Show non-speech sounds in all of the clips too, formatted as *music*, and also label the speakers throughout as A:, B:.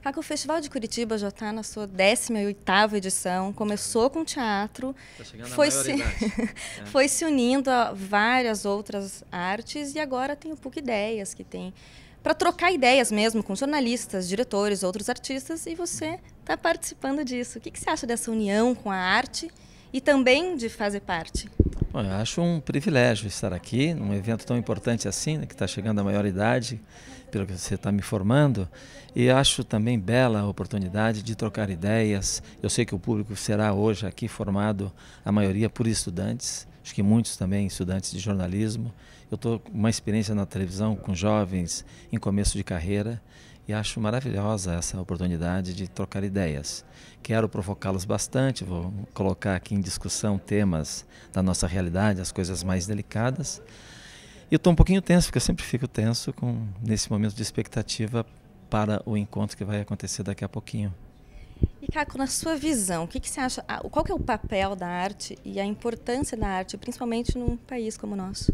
A: Caco, o Festival de Curitiba já está na sua 18ª edição, começou com teatro, tá foi se... *laughs* é. foi se unindo a várias outras artes e agora tem o PUC Ideias, que tem para trocar ideias mesmo com jornalistas, diretores, outros artistas, e você está participando disso. O que, que você acha dessa união com a arte e também de fazer parte?
B: Bom, eu acho um privilégio estar aqui, num evento tão importante assim, né, que está chegando à maioridade, pelo que você está me informando, e acho também bela a oportunidade de trocar ideias. Eu sei que o público será hoje aqui formado, a maioria por estudantes, acho que muitos também estudantes de jornalismo. Eu estou com uma experiência na televisão com jovens em começo de carreira e acho maravilhosa essa oportunidade de trocar ideias. Quero provocá-los bastante, vou colocar aqui em discussão temas da nossa realidade, as coisas mais delicadas. E eu estou um pouquinho tenso, porque eu sempre fico tenso com nesse momento de expectativa para o encontro que vai acontecer daqui a pouquinho.
A: E Caco, na sua visão, o que, que você acha? Qual que é o papel da arte e a importância da arte, principalmente num país como o nosso?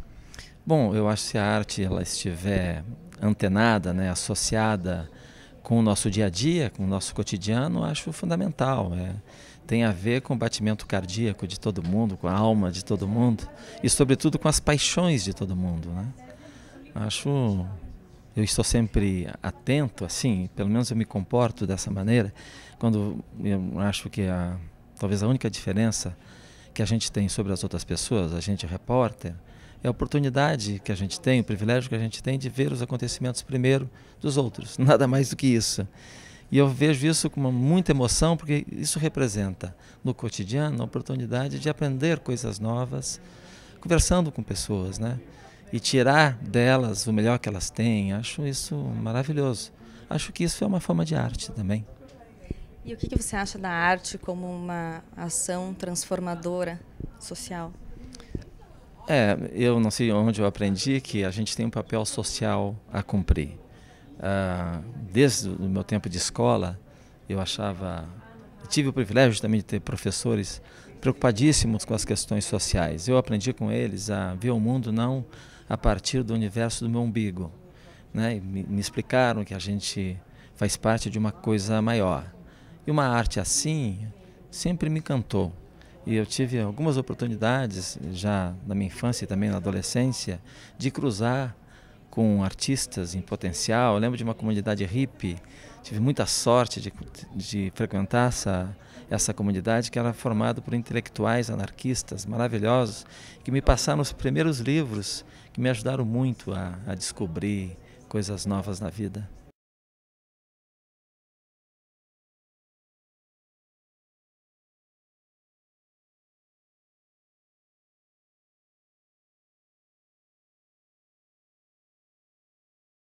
B: Bom, eu acho que se a arte ela estiver antenada, né, associada com o nosso dia a dia, com o nosso cotidiano, acho fundamental. É, tem a ver com o batimento cardíaco de todo mundo, com a alma de todo mundo e, sobretudo, com as paixões de todo mundo. Né? Acho. Eu estou sempre atento, assim, pelo menos eu me comporto dessa maneira, quando eu acho que a, talvez a única diferença que a gente tem sobre as outras pessoas, a gente é repórter, é a oportunidade que a gente tem, o privilégio que a gente tem de ver os acontecimentos primeiro dos outros, *laughs* nada mais do que isso. E eu vejo isso com muita emoção, porque isso representa no cotidiano a oportunidade de aprender coisas novas, conversando com pessoas, né? E tirar delas o melhor que elas têm. Acho isso maravilhoso. Acho que isso é uma forma de arte também.
A: E o que, você acha da arte como uma ação transformadora social?
B: É, eu não sei onde eu aprendi que a gente tem um papel social a cumprir. Ah, desde o meu tempo de escola, eu achava. Tive o privilégio também de ter professores preocupadíssimos com as questões sociais. Eu aprendi com eles a ver o mundo não a partir do universo do meu umbigo. Né? Me, me explicaram que a gente faz parte de uma coisa maior. E uma arte assim sempre me encantou. E eu tive algumas oportunidades já na minha infância e também na adolescência de cruzar com artistas em potencial. Eu lembro de uma comunidade hippie, tive muita sorte de, de frequentar essa, essa comunidade que era formada por intelectuais anarquistas maravilhosos que me passaram os primeiros livros que me ajudaram muito a, a descobrir coisas novas na vida.